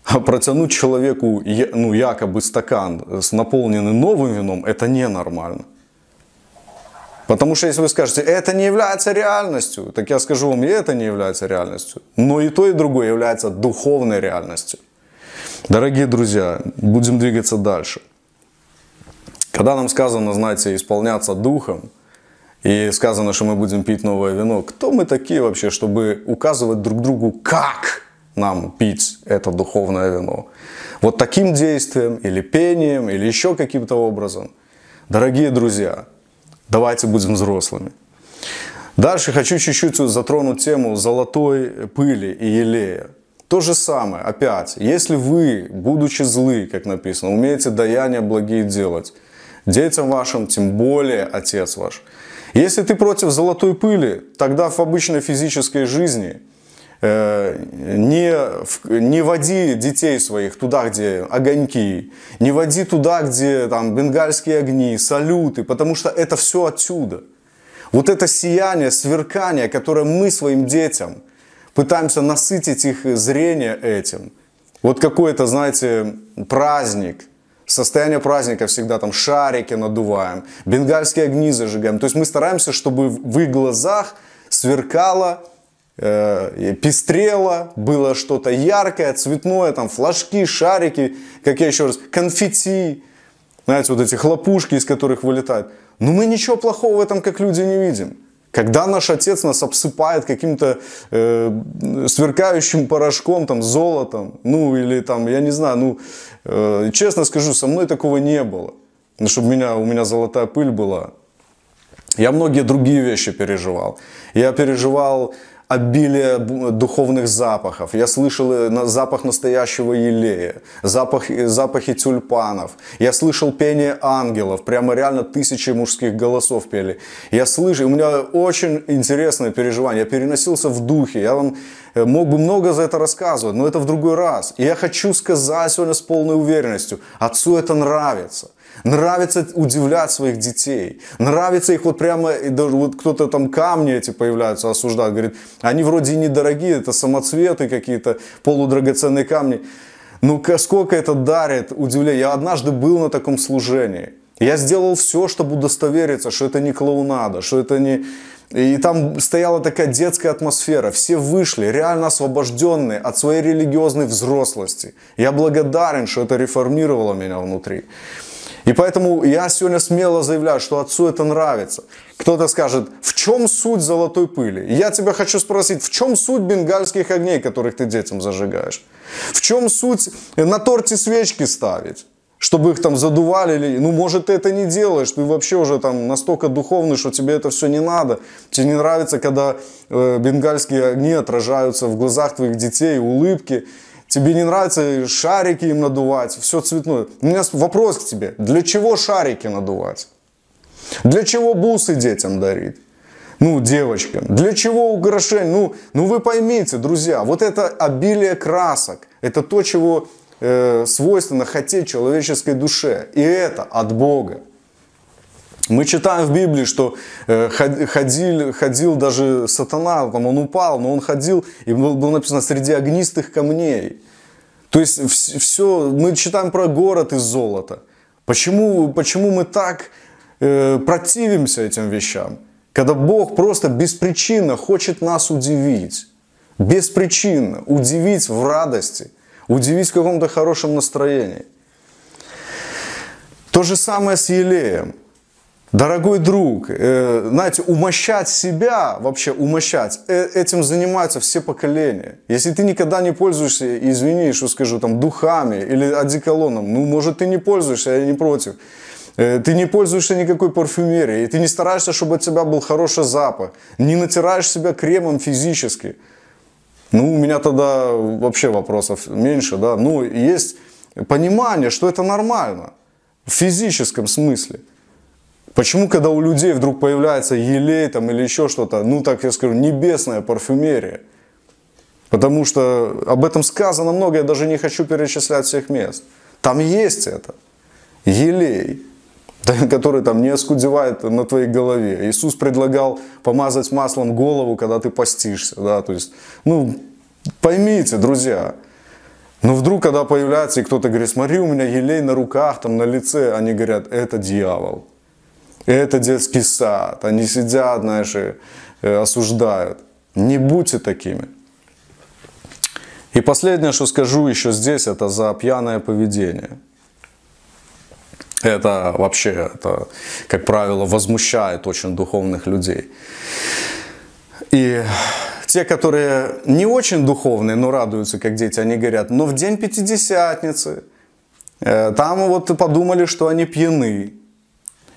A: А протянуть человеку ну, якобы стакан с наполненным новым вином, это ненормально. Потому что если вы скажете, это не является реальностью, так я скажу вам, и это не является реальностью. Но и то, и другое является духовной реальностью. Дорогие друзья, будем двигаться дальше. Когда нам сказано, знаете, исполняться духом, и сказано, что мы будем пить новое вино, кто мы такие вообще, чтобы указывать друг другу, как нам пить это духовное вино? Вот таким действием, или пением, или еще каким-то образом. Дорогие друзья, давайте будем взрослыми. Дальше хочу чуть-чуть затронуть тему золотой пыли и елея. То же самое, опять, если вы, будучи злы, как написано, умеете даяние благие делать, детям вашим, тем более Отец ваш. Если ты против золотой пыли, тогда в обычной физической жизни э, не, не води детей своих туда, где огоньки, не води туда, где там бенгальские огни, салюты, потому что это все отсюда. Вот это сияние, сверкание, которое мы своим детям пытаемся насытить их зрение этим. Вот какой-то, знаете, праздник – Состояние праздника всегда там шарики надуваем, бенгальские огни зажигаем. То есть мы стараемся, чтобы в их глазах сверкало, э, пестрело, было что-то яркое, цветное, там флажки, шарики, как я еще раз, конфетти, знаете, вот эти хлопушки, из которых вылетают. Но мы ничего плохого в этом как люди не видим. Когда наш Отец нас обсыпает каким-то э, сверкающим порошком, там, золотом, ну или там, я не знаю, ну, э, честно скажу, со мной такого не было. Ну, чтобы меня, у меня золотая пыль была. Я многие другие вещи переживал. Я переживал обилие а духовных запахов. Я слышал э, запах настоящего елея, запах, э, запахи тюльпанов. Я слышал пение ангелов, прямо реально тысячи мужских голосов пели. Я слышу, у меня очень интересное переживание. Я переносился в духе. Я вам э, мог бы много за это рассказывать, но это в другой раз. И я хочу сказать сегодня с полной уверенностью, отцу это нравится. Нравится удивлять своих детей. Нравится их вот прямо, даже вот кто-то там камни эти появляются, осуждают. Говорит, они вроде и недорогие, это самоцветы какие-то, полудрагоценные камни. Ну, сколько это дарит удивление. Я однажды был на таком служении. Я сделал все, чтобы удостовериться, что это не клоунада, что это не... И там стояла такая детская атмосфера. Все вышли, реально освобожденные от своей религиозной взрослости. Я благодарен, что это реформировало меня внутри. И поэтому я сегодня смело заявляю, что отцу это нравится. Кто-то скажет, в чем суть золотой пыли? я тебя хочу спросить, в чем суть бенгальских огней, которых ты детям зажигаешь? В чем суть на торте свечки ставить? чтобы их там задували. Ну, может, ты это не делаешь, ты вообще уже там настолько духовный, что тебе это все не надо. Тебе не нравится, когда э, бенгальские огни отражаются в глазах твоих детей, улыбки тебе не нравится шарики им надувать, все цветное. У меня вопрос к тебе, для чего шарики надувать? Для чего бусы детям дарить? Ну, девочкам. Для чего украшения? Ну, ну вы поймите, друзья, вот это обилие красок, это то, чего э, свойственно хотеть человеческой душе. И это от Бога. Мы читаем в Библии, что э, ходил, ходил даже сатана, там он упал, но он ходил, и было написано «среди огнистых камней». То есть все, мы читаем про город из золота. Почему, почему мы так э, противимся этим вещам? Когда Бог просто беспричинно хочет нас удивить. Беспричинно. Удивить в радости. Удивить в каком-то хорошем настроении. То же самое с Елеем. Дорогой друг, э, знаете, умощать себя, вообще умощать, э, этим занимаются все поколения. Если ты никогда не пользуешься, извини, что скажу, там, духами или одеколоном, ну, может, ты не пользуешься, я не против. Э, ты не пользуешься никакой парфюмерией, ты не стараешься, чтобы от тебя был хороший запах, не натираешь себя кремом физически. Ну, у меня тогда вообще вопросов меньше, да. Ну, есть понимание, что это нормально в физическом смысле – Почему, когда у людей вдруг появляется елей там или еще что-то, ну так я скажу, небесная парфюмерия? Потому что об этом сказано много, я даже не хочу перечислять всех мест. Там есть это. Елей, который там не оскудевает на твоей голове. Иисус предлагал помазать маслом голову, когда ты постишься. Да? То есть, ну, поймите, друзья, но ну, вдруг, когда появляется, и кто-то говорит, смотри, у меня елей на руках, там, на лице, они говорят, это дьявол. Это детский сад. Они сидят, знаешь, и э, осуждают. Не будьте такими. И последнее, что скажу еще здесь, это за пьяное поведение. Это вообще, это, как правило, возмущает очень духовных людей. И те, которые не очень духовные, но радуются, как дети, они говорят, но в день Пятидесятницы, э, там вот подумали, что они пьяны.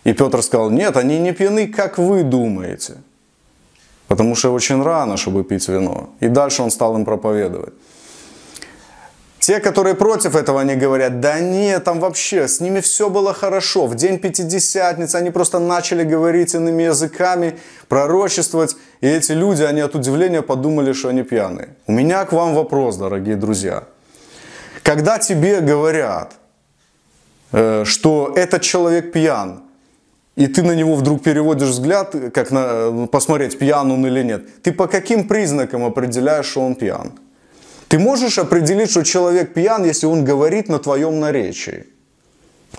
A: И Петр сказал, нет, они не пьяны, как вы думаете. Потому что очень рано, чтобы пить вино. И дальше он стал им проповедовать. Те, которые против этого, они говорят, да нет, там вообще, с ними все было хорошо. В день Пятидесятницы они просто начали говорить иными языками, пророчествовать. И эти люди, они от удивления подумали, что они пьяные. У меня к вам вопрос, дорогие друзья. Когда тебе говорят, э, что этот человек пьян, и ты на него вдруг переводишь взгляд, как на э, посмотреть, пьян он или нет, ты по каким признакам определяешь, что он пьян? Ты можешь определить, что человек пьян, если он говорит на твоем наречии?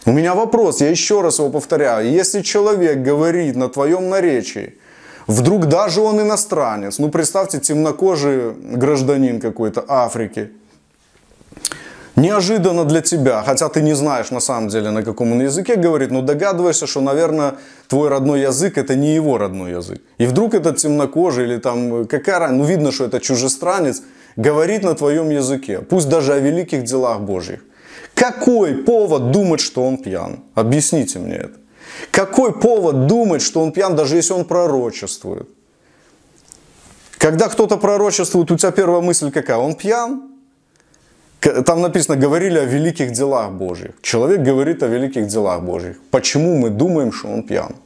A: У меня вопрос, я еще раз его повторяю. Если человек говорит на твоем наречии, вдруг даже он иностранец, ну представьте, темнокожий гражданин какой-то Африки – неожиданно для тебя, хотя ты не знаешь на самом деле, на каком он языке говорит, но догадываешься, что, наверное, твой родной язык это не его родной язык. И вдруг этот темнокожий или там какая ну видно, что это чужестранец, говорит на твоем языке, пусть даже о великих делах Божьих. Какой повод думать, что он пьян? Объясните мне это. Какой повод думать, что он пьян, даже если он пророчествует? Когда кто-то пророчествует, у тебя первая мысль какая? Он пьян? Там написано, говорили о великих делах Божьих. Человек говорит о великих делах Божьих. Почему мы думаем, что он пьян?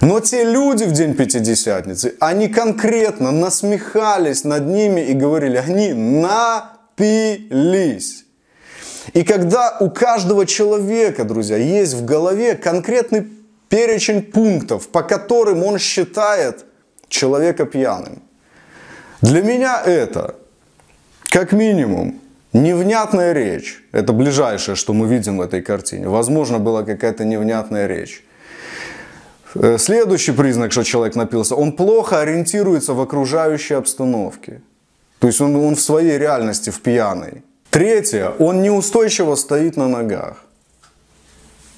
A: Но те люди в день Пятидесятницы, они конкретно насмехались над ними и говорили, они напились. И когда у каждого человека, друзья, есть в голове конкретный перечень пунктов, по которым он считает человека пьяным, для меня это как минимум Невнятная речь. Это ближайшее, что мы видим в этой картине. Возможно, была какая-то невнятная речь. Э, следующий признак, что человек напился, он плохо ориентируется в окружающей обстановке. То есть он, он в своей реальности, в пьяной. Третье, он неустойчиво стоит на ногах.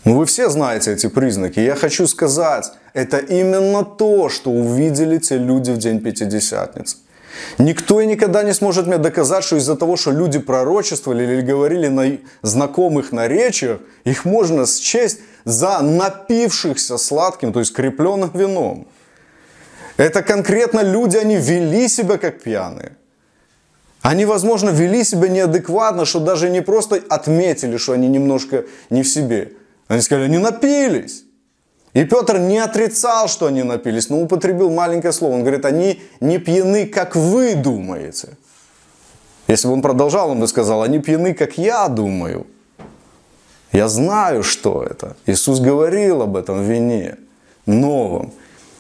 A: Ну, вы все знаете эти признаки. Я хочу сказать, это именно то, что увидели те люди в день Пятидесятницы. Никто и никогда не сможет мне доказать, что из-за того, что люди пророчествовали или говорили на знакомых наречиях, их можно счесть за напившихся сладким, то есть крепленным вином. Это конкретно люди, они вели себя как пьяные. Они, возможно, вели себя неадекватно, что даже не просто отметили, что они немножко не в себе. Они сказали, они напились. И Петр не отрицал, что они напились, но употребил маленькое слово. Он говорит, они не пьяны, как вы думаете. Если бы он продолжал, он бы сказал, они пьяны, как я думаю. Я знаю, что это. Иисус говорил об этом вине новом.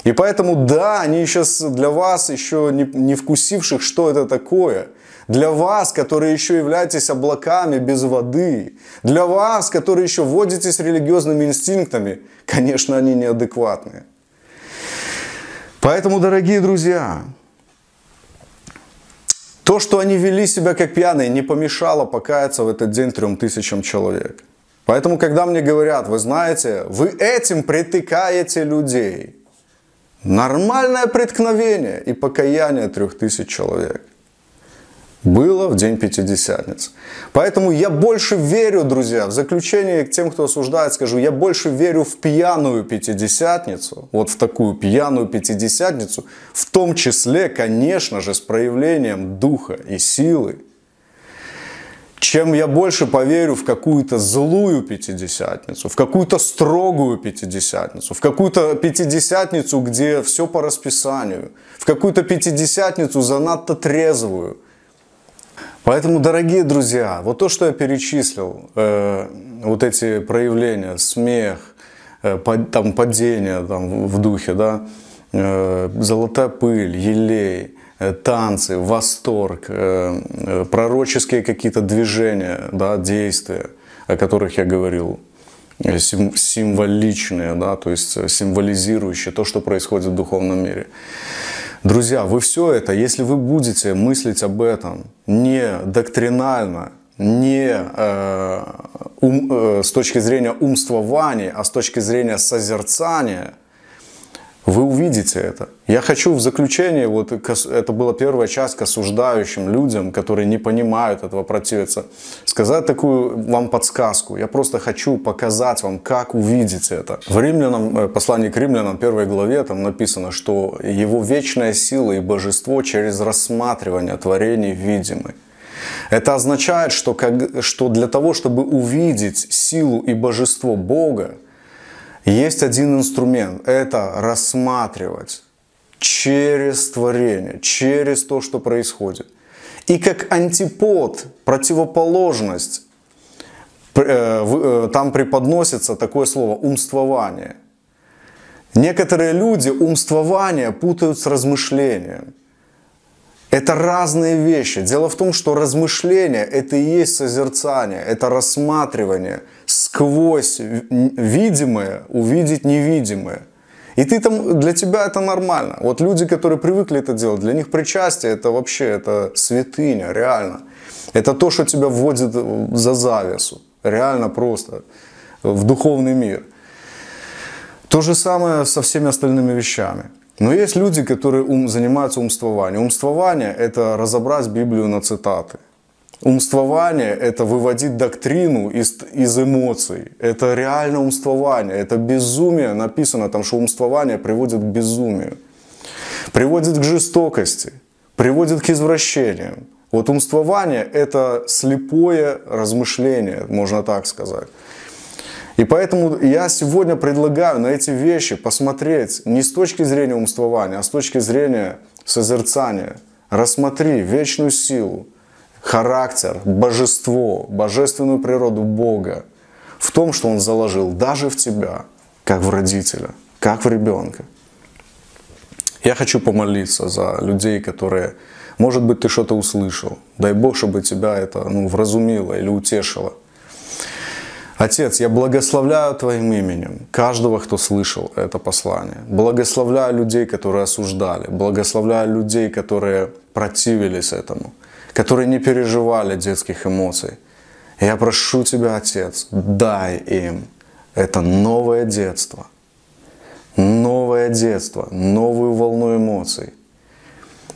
A: И поэтому, да, они сейчас для вас, еще не, не вкусивших, что это такое – для вас, которые еще являетесь облаками без воды. Для вас, которые еще водитесь религиозными инстинктами. Конечно, они неадекватные. Поэтому, дорогие друзья, то, что они вели себя как пьяные, не помешало покаяться в этот день трем тысячам человек. Поэтому, когда мне говорят, вы знаете, вы этим притыкаете людей. Нормальное преткновение и покаяние трех тысяч человек было в день Пятидесятницы. Поэтому я больше верю, друзья, в заключение к тем, кто осуждает, скажу, я больше верю в пьяную Пятидесятницу, вот в такую пьяную Пятидесятницу, в том числе, конечно же, с проявлением духа и силы, чем я больше поверю в какую-то злую пятидесятницу, в какую-то строгую пятидесятницу, в какую-то пятидесятницу, где все по расписанию, в какую-то пятидесятницу занадто трезвую, Поэтому, дорогие друзья, вот то, что я перечислил, э, вот эти проявления, смех, э, под, там, падение там, в духе, да, э, золотая пыль, елей, э, танцы, восторг, э, э, пророческие какие-то движения, да, действия, о которых я говорил, э, сим, символичные, да, то есть э, символизирующие то, что происходит в духовном мире. Друзья, вы все это, если вы будете мыслить об этом не доктринально, не э, ум, э, с точки зрения умствования, а с точки зрения созерцания – вы увидите это. Я хочу в заключение, вот это была первая часть к осуждающим людям, которые не понимают этого, противятся, сказать такую вам подсказку. Я просто хочу показать вам, как увидеть это. В Римлянам, э, послании к Римлянам, первой главе, там написано, что его вечная сила и божество через рассматривание творений видимы. Это означает, что, как, что для того, чтобы увидеть силу и божество Бога, есть один инструмент – это рассматривать через творение, через то, что происходит. И как антипод, противоположность, э, э, там преподносится такое слово «умствование». Некоторые люди умствование путают с размышлением. Это разные вещи. Дело в том, что размышление – это и есть созерцание, это рассматривание – сквозь видимое увидеть невидимое. И ты там, для тебя это нормально. Вот люди, которые привыкли это делать, для них причастие это вообще, это святыня, реально. Это то, что тебя вводит за завесу. Реально просто. В духовный мир. То же самое со всеми остальными вещами. Но есть люди, которые ум, занимаются умствованием. Умствование – это разобрать Библию на цитаты – Умствование – это выводить доктрину из, из эмоций. Это реально умствование. Это безумие. Написано там, что умствование приводит к безумию. Приводит к жестокости. Приводит к извращениям. Вот умствование – это слепое размышление, можно так сказать. И поэтому я сегодня предлагаю на эти вещи посмотреть не с точки зрения умствования, а с точки зрения созерцания. Рассмотри вечную силу, характер, божество, божественную природу Бога в том, что Он заложил даже в тебя, как в родителя, как в ребенка. Я хочу помолиться за людей, которые, может быть, ты что-то услышал. Дай Бог, чтобы тебя это ну, вразумило или утешило. Отец, я благословляю Твоим именем каждого, кто слышал это послание. Благословляю людей, которые осуждали. Благословляю людей, которые противились этому которые не переживали детских эмоций. Я прошу Тебя, Отец, дай им это новое детство, новое детство, новую волну эмоций.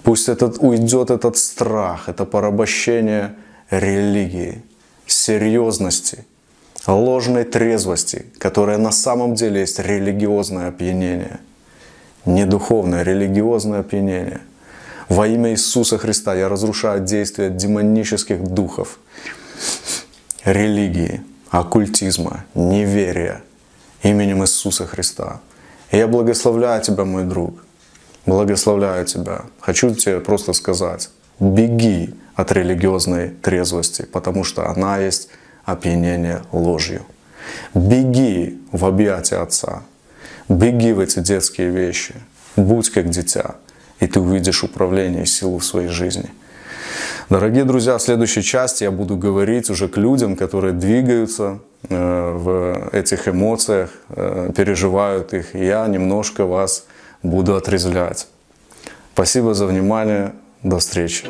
A: Пусть этот, уйдет этот страх, это порабощение религии, серьезности, ложной трезвости, которая на самом деле есть религиозное опьянение. Не духовное, религиозное опьянение – во имя Иисуса Христа я разрушаю действия демонических духов, религии, оккультизма, неверия именем Иисуса Христа. И я благословляю тебя, мой друг. Благословляю тебя. Хочу тебе просто сказать, беги от религиозной трезвости, потому что она есть опьянение ложью. Беги в объятия Отца. Беги в эти детские вещи. Будь как дитя и ты увидишь управление и силу в своей жизни. Дорогие друзья, в следующей части я буду говорить уже к людям, которые двигаются э, в этих эмоциях, э, переживают их, и я немножко вас буду отрезвлять. Спасибо за внимание, до встречи.